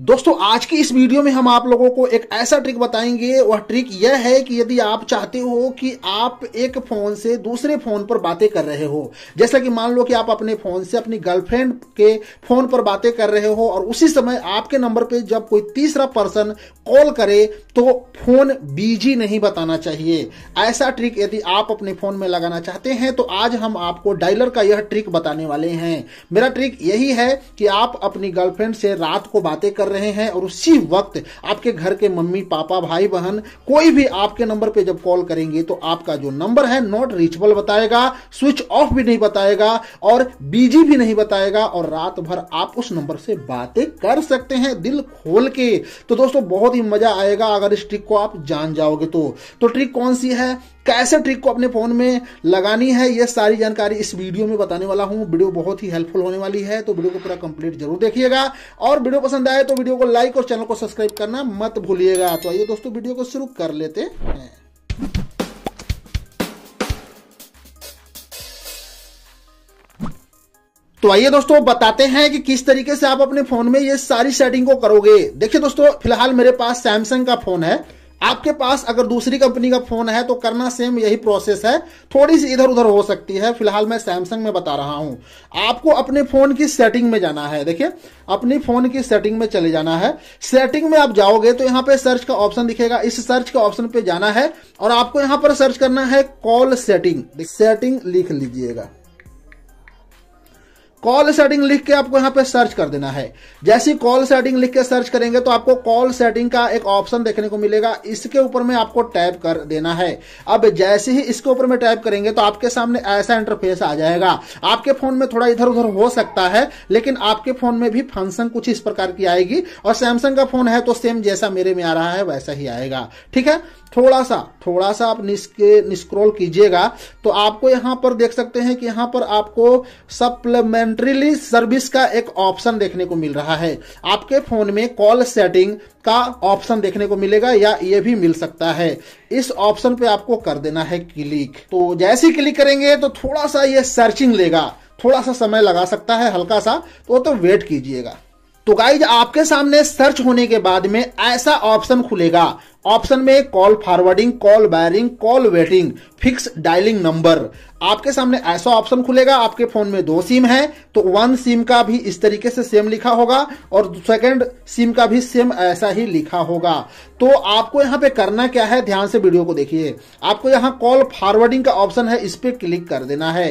दोस्तों आज की इस वीडियो में हम आप लोगों को एक ऐसा ट्रिक बताएंगे वह ट्रिक यह है कि यदि आप चाहते हो कि आप एक फोन से दूसरे फोन पर बातें कर रहे हो जैसा कि मान लो कि आप अपने फोन से अपनी गर्लफ्रेंड के फोन पर बातें कर रहे हो और उसी समय आपके नंबर पे जब कोई तीसरा पर्सन कॉल करे तो फोन बीजी नहीं बताना चाहिए ऐसा ट्रिक यदि आप अपने फोन में लगाना चाहते हैं तो आज हम आपको डायलर का यह ट्रिक बताने वाले हैं मेरा ट्रिक यही है कि आप अपनी गर्लफ्रेंड से रात को बातें कर कर रहे हैं और उसी वक्त आपके घर के मम्मी पापा भाई बहन कोई भी आपके नंबर पे जब कॉल करेंगे तो आपका जो नंबर है नॉट रीचबल बताएगा स्विच ऑफ भी नहीं बताएगा और बीजी भी नहीं बताएगा और रात भर आप उस नंबर से बातें कर सकते हैं दिल खोल के तो दोस्तों बहुत ही मजा आएगा अगर इस ट्रिक को आप जान जाओगे तो, तो ट्रिक कौन सी है कैसे ट्रिक को अपने फ़ोन में लगानी है यह सारी जानकारी इस वीडियो में बताने वाला हूं वीडियो बहुत ही हेल्पफुल होने वाली है तो वीडियो को पूरा कंप्लीट जरूर देखिएगा और वीडियो पसंद आए तो वीडियो को लाइक और चैनल को सब्सक्राइब करना मत भूलिएगा तो आइए दोस्तों वीडियो को शुरू कर लेते हैं तो आइए दोस्तों बताते हैं कि किस तरीके से आप अपने फोन में ये सारी सेटिंग को करोगे देखिए दोस्तों फिलहाल मेरे पास सैमसंग का फोन है आपके पास अगर दूसरी कंपनी का फोन है तो करना सेम यही प्रोसेस है थोड़ी सी इधर उधर हो सकती है फिलहाल मैं सैमसंग में बता रहा हूं आपको अपने फोन की सेटिंग में जाना है देखिए अपनी फोन की सेटिंग में चले जाना है सेटिंग में आप जाओगे तो यहाँ पे सर्च का ऑप्शन दिखेगा इस सर्च के ऑप्शन पे जाना है और आपको यहां पर सर्च करना है कॉल सेटिंग सेटिंग लिख लीजिएगा कॉल सेटिंग लिख के आपको यहां पे सर्च कर देना है जैसे कॉल सेटिंग लिख के सर्च करेंगे तो आपको कॉल सेटिंग का एक ऑप्शन देखने को मिलेगा इसके ऊपर में आपको टैप कर देना है अब जैसे ही इसके ऊपर में टैप करेंगे तो आपके सामने ऐसा इंटरफेस आ जाएगा आपके फोन में थोड़ा इधर उधर हो सकता है लेकिन आपके फोन में भी फंक्शन कुछ इस प्रकार की आएगी और सैमसंग का फोन है तो सेम जैसा मेरे में आ रहा है वैसा ही आएगा ठीक है थोड़ा सा थोड़ा सा आप निस्के निस्क्रोल कीजिएगा तो आपको यहाँ पर देख सकते हैं कि यहाँ पर आपको सप्लीमेंट्रीली सर्विस का एक ऑप्शन देखने को मिल रहा है आपके फोन में कॉल सेटिंग का ऑप्शन देखने को मिलेगा या ये भी मिल सकता है इस ऑप्शन पे आपको कर देना है क्लिक तो जैसे क्लिक करेंगे तो थोड़ा सा ये सर्चिंग लेगा थोड़ा सा समय लगा सकता है हल्का सा तो, तो वेट कीजिएगा तो गाइज आपके सामने सर्च होने के बाद में ऐसा ऑप्शन खुलेगा ऑप्शन में call forwarding call barring call waiting fix dialling number आपके सामने ऐसा ऑप्शन खुलेगा आपके फोन में दो सिम है तो वन सिम का भी इस तरीके से सेम लिखा होगा और सेकंड सिम का भी सेम ऐसा ही लिखा होगा तो आपको यहाँ पे करना क्या है ध्यान से वीडियो को देखिए आपको यहाँ कॉल फॉरवर्डिंग का ऑप्शन है इस पर क्लिक कर देना है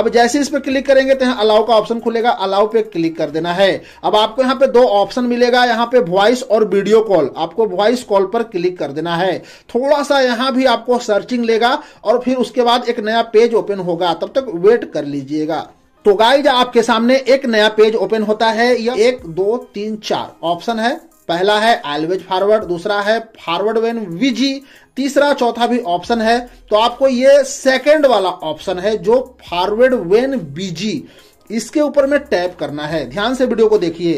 अब जैसे इस पर क्लिक करेंगे तो यहाँ अलाउ का ऑप्शन खुलेगा अलाउ पे क्लिक कर देना है अब आपको यहाँ पे दो ऑप्शन मिलेगा यहाँ पे वॉइस और वीडियो कॉल आपको वॉइस कॉल पर क्लिक क्लिक कर देना है थोड़ा सा यहाँ भी आपको सर्चिंग लेगा और फिर उसके बाद एक नया पेज ओपन होगा तब तक वेट कर लीजिएगा तो गाइज आपके सामने एक नया पेज ओपन होता है या एक दो तीन चार ऑप्शन है पहला है एलवेज फॉरवर्ड दूसरा है फॉरवर्ड वेन विजी तीसरा चौथा भी ऑप्शन है तो आपको ये सेकंड वाला ऑप्शन है जो फॉरवर्ड वेन बीजी इसके ऊपर में टैप करना है ध्यान से वीडियो को देखिए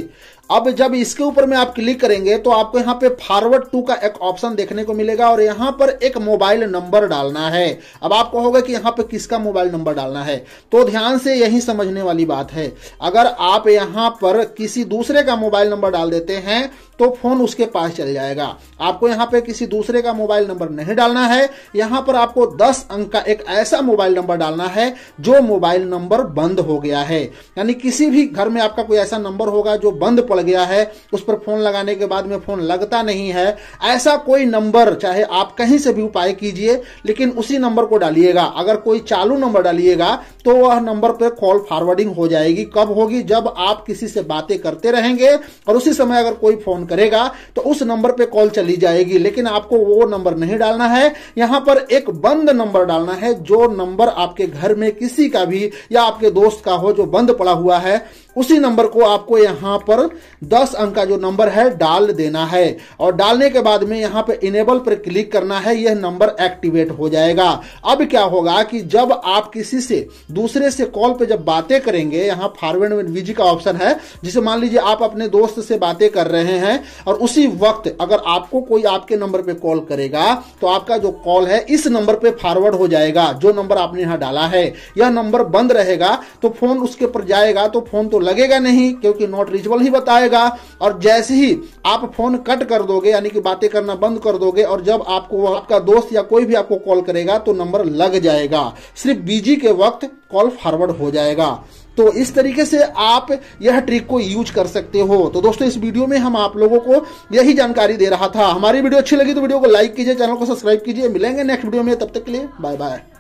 अब जब इसके ऊपर में आप क्लिक करेंगे तो आपको यहाँ पे फॉरवर्ड टू का एक ऑप्शन देखने को मिलेगा और यहाँ पर एक मोबाइल नंबर डालना है अब आप कहोगे कि यहाँ पे किसका मोबाइल नंबर डालना है तो ध्यान से यही समझने वाली बात है अगर आप यहाँ पर किसी दूसरे का मोबाइल नंबर डाल देते हैं तो फोन उसके पास चल जाएगा आपको यहाँ पे किसी दूसरे का मोबाइल नंबर नहीं डालना है यहाँ पर आपको 10 अंक का एक ऐसा मोबाइल नंबर डालना है जो मोबाइल नंबर बंद हो गया है यानी किसी भी घर में आपका कोई ऐसा नंबर होगा जो बंद पड़ गया है उस पर फोन लगाने के बाद में फोन लगता नहीं है ऐसा कोई नंबर चाहे आप कहीं से भी उपाय कीजिए लेकिन उसी नंबर को डालिएगा अगर कोई चालू नंबर डालिएगा तो वह नंबर पर कॉल फॉरवर्डिंग हो जाएगी कब होगी जब आप किसी से बातें करते रहेंगे और उसी समय अगर कोई फोन करेगा तो उस नंबर पे कॉल चली जाएगी लेकिन आपको वो नंबर नहीं डालना है यहां पर एक बंद नंबर डालना है जो नंबर आपके घर में किसी का भी या आपके दोस्त का हो जो बंद पड़ा हुआ है उसी नंबर को आपको यहां पर 10 अंक का जो नंबर है डाल देना है और डालने के बाद में यहां पे इनेबल पर क्लिक करना है यह नंबर एक्टिवेट हो जाएगा अब क्या होगा कि जब आप किसी से दूसरे से कॉल पे जब बातें करेंगे यहां फॉरवर्ड में विजी का ऑप्शन है जिसे मान लीजिए आप अपने दोस्त से बातें कर रहे हैं और उसी वक्त अगर आपको कोई आपके नंबर पर कॉल करेगा तो आपका जो कॉल है इस नंबर पे फॉरवर्ड हो जाएगा जो नंबर आपने यहां डाला है यह नंबर बंद रहेगा तो फोन उसके पर जाएगा तो फोन तो लगेगा नहीं क्योंकि नॉट रीचबल ही बताएगा और जैसे ही आप फोन कट कर दोगे यानी कि बातें करना बंद कर दोगे और जब आपको आपका दोस्त या कोई भी आपको कॉल करेगा तो नंबर लग जाएगा सिर्फ बीजी के वक्त कॉल फॉरवर्ड हो जाएगा तो इस तरीके से आप यह ट्रिक को यूज कर सकते हो तो दोस्तों इस वीडियो में हम आप लोगों को यही जानकारी दे रहा था हमारी वीडियो अच्छी लगी तो वीडियो को लाइक कीजिए चैनल को सब्सक्राइब कीजिए मिलेंगे नेक्स्ट वीडियो में तब तक के लिए बाय बाय